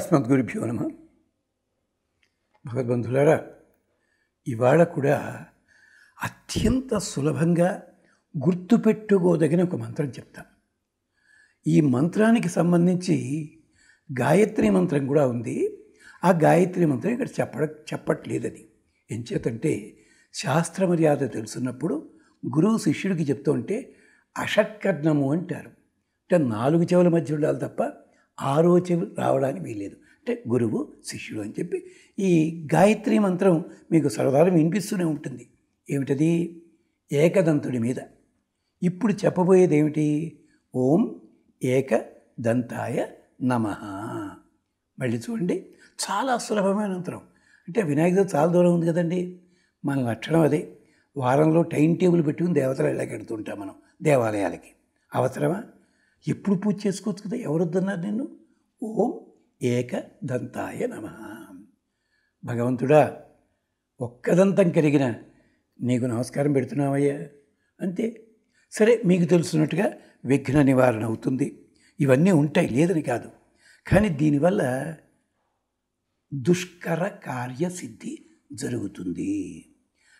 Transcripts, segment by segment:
అస్మద్గురుభ్యో నమ భగవద్బంధులారా ఇవాళ కూడా అత్యంత సులభంగా గుర్తుపెట్టుకోదగిన ఒక మంత్రం చెప్తాం ఈ మంత్రానికి సంబంధించి గాయత్రి మంత్రం కూడా ఉంది ఆ గాయత్రి మంత్రం ఇక్కడ చెప్ప చెప్పట్లేదని ఎంచేతంటే శాస్త్ర మర్యాద తెలుసున్నప్పుడు గురువు శిష్యుడికి చెప్తూ ఉంటే అషట్కర్ణము అంటారు అంటే నాలుగు చెవుల మధ్య ఉండాలి తప్ప ఆలోచన రావడానికి వీల్లేదు అంటే గురువు శిష్యుడు అని చెప్పి ఈ గాయత్రి మంత్రం మీకు సరదారం వినిపిస్తూనే ఉంటుంది ఏమిటది ఏకదంతుడి మీద ఇప్పుడు చెప్పబోయేది ఏమిటి ఓం ఏకదంతాయ నమ మళ్ళీ చూడండి చాలా సులభమైన మంత్రం అంటే వినాయక చవితి చాలా దూరం ఉంది కదండి మన లక్షణం అదే వారంలో టైం టేబుల్ పెట్టుకుని దేవతలు కడుతుంటాం మనం దేవాలయాలకి అవసరమా ఎప్పుడు పూజ చేసుకోవచ్చు కదా ఎవరొద్దన్నారు నేను ఓం ఏకదంతాయ నమ భగవంతుడా ఒక్కదంతం కలిగిన నీకు నమస్కారం పెడుతున్నావయ్యా అంతే సరే మీకు తెలుసున్నట్టుగా విఘ్న నివారణ అవుతుంది ఇవన్నీ ఉంటాయి లేదని కాదు కానీ దీనివల్ల దుష్కర కార్యసిద్ధి జరుగుతుంది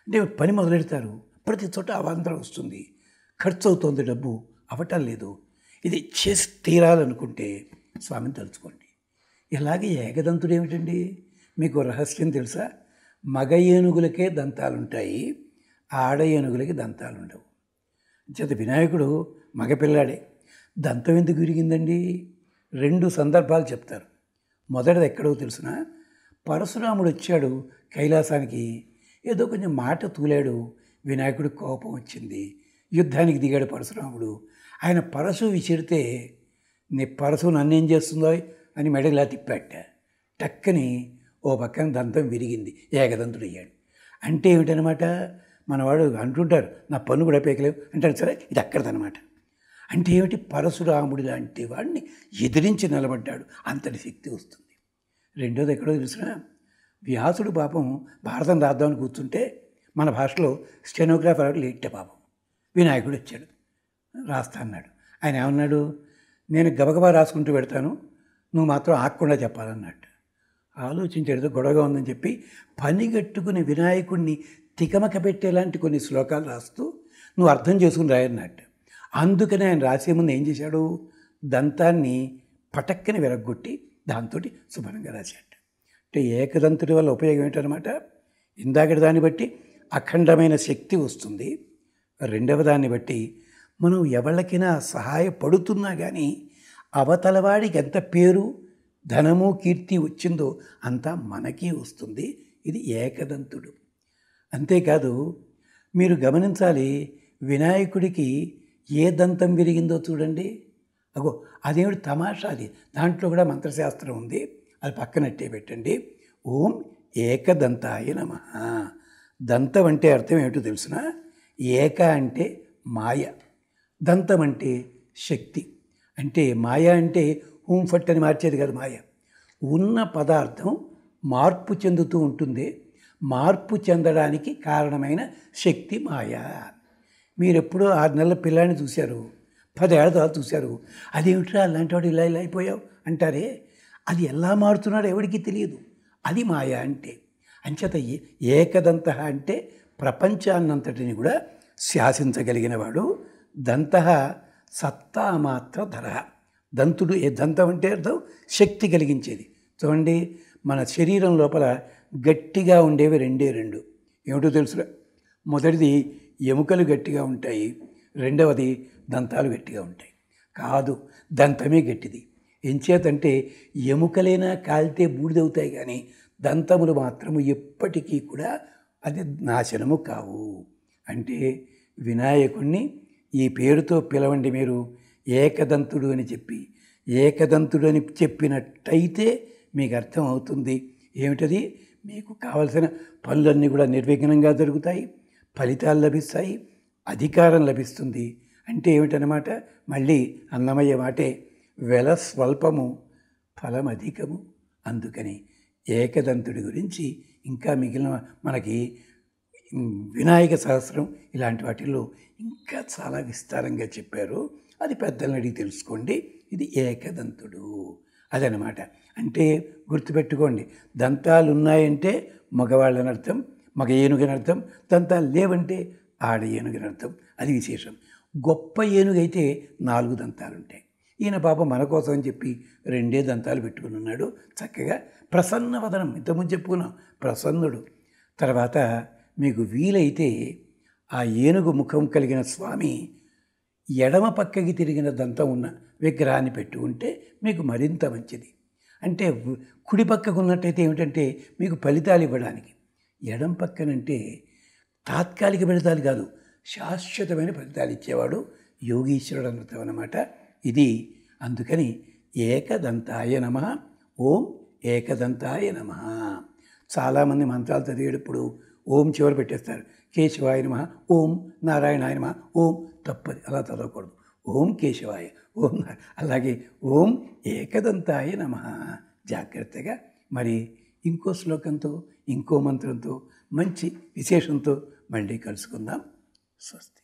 అంటే పని మొదలెడతారు ప్రతి చోట అవాంతరం వస్తుంది ఖర్చు అవుతోంది డబ్బు అవటం లేదు ఇది చేసి తీరాలనుకుంటే స్వామిని తలుచుకోండి ఇలాగే ఏకదంతుడు ఏమిటండి మీకు రహస్యం తెలుసా మగ ఏనుగులకే దంతాలుంటాయి ఆడ ఏనుగులకి దంతాలు ఉండవు చేత వినాయకుడు మగపిల్లాడే దంతం ఎందుకు విరిగిందండి రెండు సందర్భాలు చెప్తారు మొదటిది ఎక్కడో తెలిసిన పరశురాముడు వచ్చాడు కైలాసానికి ఏదో కొంచెం మాట తూలాడు వినాయకుడికి కోపం వచ్చింది యుద్ధానికి దిగాడు పరశురాముడు ఆయన పరసు విసిరితే నీ పరసు నన్నేం చేస్తుందో అని మెడలా తిప్పాట టక్కని ఓ పక్కన దంతం విరిగింది ఏకదంతుడు అయ్యాడు అంటే ఏమిటనమాట మనవాడు అంటుంటారు నా పన్ను కూడా పేకలేవు అంటారు సరే ఇది అక్కడదనమాట అంటే ఏమిటి పరశురాముడు లాంటి వాడిని ఎదిరించి నిలబడ్డాడు అంతటి శక్తి వస్తుంది రెండోది ఎక్కడో తెలిసిన వ్యాసుడు పాపం భారతం రాద్దామని కూర్చుంటే మన భాషలో స్టెనోగ్రాఫర్ లేట్టే పాపం వినాయకుడు వచ్చాడు రాస్తా అన్నాడు ఆయన ఏమన్నాడు నేను గబగబా రాసుకుంటూ పెడతాను నువ్వు మాత్రం ఆక్కుండా చెప్పాలన్నట్టు ఆలోచించేది గొడవగా ఉందని చెప్పి పనిగట్టుకుని వినాయకుడిని తికమక పెట్టేలాంటి కొన్ని శ్లోకాలు రాస్తూ నువ్వు అర్థం చేసుకుని రాయన్నట్టు అందుకని ఆయన రాసే ముందు ఏం చేశాడు దంతాన్ని పటక్కని విరగ్గొట్టి దాంతో శుభ్రంగా రాశాడు అంటే ఏకదంతుడి వల్ల ఉపయోగం ఏంటనమాట ఇందాకటి దాన్ని బట్టి అఖండమైన శక్తి వస్తుంది రెండవ దాన్ని బట్టి మనం ఎవళ్ళకైనా సహాయపడుతున్నా కానీ అవతలవాడికి ఎంత పేరు ధనము కీర్తి వచ్చిందో అంతా మనకి వస్తుంది ఇది ఏకదంతుడు అంతేకాదు మీరు గమనించాలి వినాయకుడికి ఏ దంతం విరిగిందో చూడండి అగో అదేమిటి తమాషా అది దాంట్లో కూడా మంత్రశాస్త్రం ఉంది అది పక్కనట్టే పెట్టండి ఓం ఏకదంతాయ నమ దంతం అంటే అర్థం ఏమిటో తెలుసిన ఏక అంటే మాయ దంతం అంటే శక్తి అంటే మాయ అంటే హూం ఫట్ అని మార్చేది కాదు మాయ ఉన్న పదార్థం మార్పు చెందుతూ ఉంటుంది మార్పు చెందడానికి కారణమైన శక్తి మాయ మీరు ఎప్పుడో ఆరు నెలల పిల్లాన్ని చూశారు పదేళ్ల తర్వాత చూశారు అదేమిట్రా అలాంటి వాడు ఇలా ఇలా అయిపోయావు అంటారే అది ఎలా మారుతున్నాడో ఎవరికి తెలియదు అది మాయ అంటే అంచేత ఏకదంత అంటే ప్రపంచాన్నంతటిని కూడా శాసించగలిగిన వాడు దంత సత్తామాత్ర ధర దంతుడు ఏ దంతం అంటే అర్థం శక్తి కలిగించేది చూడండి మన శరీరం లోపల గట్టిగా ఉండేవి రెండే రెండు ఏమిటో తెలుసు మొదటిది ఎముకలు గట్టిగా ఉంటాయి రెండవది దంతాలు గట్టిగా ఉంటాయి కాదు దంతమే గట్టిది ఎంచేతంటే ఎముకలైనా కాలితే బూడిదవుతాయి కానీ దంతములు మాత్రము ఎప్పటికీ కూడా అది నాశనము కావు అంటే వినాయకుణ్ణి ఈ పేరుతో పిలవండి మీరు ఏకదంతుడు అని చెప్పి ఏకదంతుడు అని చెప్పినట్టయితే మీకు అర్థం అవుతుంది ఏమిటది మీకు కావలసిన పనులన్నీ కూడా నిర్విఘ్నంగా జరుగుతాయి ఫలితాలు లభిస్తాయి అధికారం లభిస్తుంది అంటే ఏమిటనమాట మళ్ళీ అన్నమయ్య మాటే వెల స్వల్పము ఫలం అధికము అందుకని ఏకదంతుడి గురించి ఇంకా మిగిలిన మనకి వినాయక సహస్రం ఇలాంటి వాటిల్లో ఇంకా చాలా విస్తారంగా చెప్పారు అది పెద్దలను అడిగి తెలుసుకోండి ఇది ఏకదంతుడు అదనమాట అంటే గుర్తుపెట్టుకోండి దంతాలు ఉన్నాయంటే మగవాళ్ళని అర్థం మగ ఏనుగని అర్థం దంతాలు లేవంటే ఆడ ఏనుగని అర్థం అది విశేషం గొప్ప ఏనుగైతే నాలుగు దంతాలు ఉంటాయి ఈయన పాప మన కోసం అని చెప్పి రెండే దంతాలు పెట్టుకుని ఉన్నాడు చక్కగా ప్రసన్నవదనం ఇంతకుముందు చెప్పుకున్నాం ప్రసన్నుడు తర్వాత మీకు వీలైతే ఆ ఏనుగు ముఖం కలిగిన స్వామి ఎడమ పక్కకి తిరిగిన దంతం ఉన్న విగ్రహాన్ని పెట్టి ఉంటే మీకు మరింత మంచిది అంటే కుడి పక్కకు ఉన్నట్టయితే ఏమిటంటే మీకు ఫలితాలు ఇవ్వడానికి ఎడం పక్కనంటే తాత్కాలిక ఫలితాలు కాదు శాశ్వతమైన ఫలితాలు ఇచ్చేవాడు యోగీశ్వరుడు అన్నతం అనమాట ఇది అందుకని ఏకదంతాయ నమ ఓం ఏకదంతాయ నమ చాలామంది మంత్రాలు చదివేటప్పుడు ఓం చివరి పెట్టేస్తారు కేశవాయ నమ ఓం నారాయణాయ నమ ఓం తప్పది అలా చదవకూడదు ఓం కేశవాయ ఓం అలాగే ఓం ఏకదంతాయ నమ జాగ్రత్తగా మరి ఇంకో శ్లోకంతో ఇంకో మంత్రంతో మంచి విశేషంతో మళ్ళీ కలుసుకుందాం స్వస్తి